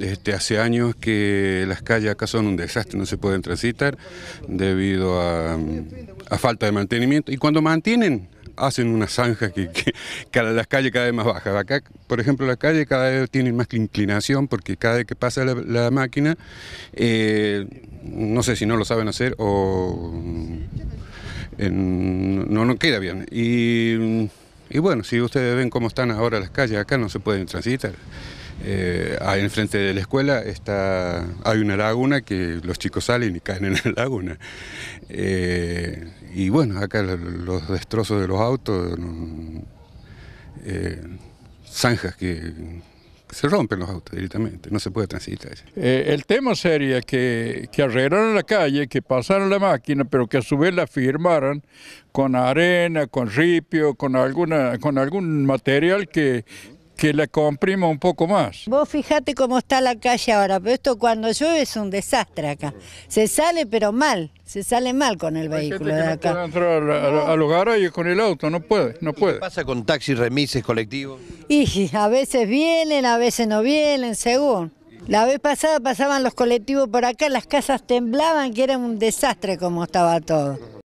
Este, hace años que las calles acá son un desastre, no se pueden transitar debido a, falta de mantenimiento. Y cuando mantienen, hacen una zanja que, las calles cada vez más bajas. Acá, por ejemplo, las calles cada vez tienen más inclinación porque cada vez que pasa la, máquina, eh, no sé si no lo saben hacer o eh, no, queda bien. y bueno, si ustedes ven cómo están ahora las calles, acá no se pueden transitar. Eh, ahí enfrente de la escuela está, hay una laguna que los chicos salen y caen en la laguna. Eh, y bueno, acá los destrozos de los autos, eh, zanjas que se rompen los autos directamente, no se puede transitar. el tema sería que, arreglaron la calle, que pasaron la máquina, pero que a su vez la firmaran con arena, con ripio, con, alguna, con algún material que, que la comprima un poco más. Vos fíjate cómo está la calle ahora, pero esto cuando llueve es un desastre acá. Se sale pero mal, se sale mal con el vehículo de acá. No puede entrar a, los con el auto, no puede, no puede. ¿Qué pasa con taxis, remises, colectivos? Y a veces vienen, a veces no vienen, según. La vez pasada pasaban los colectivos por acá, las casas temblaban, que era un desastre como estaba todo.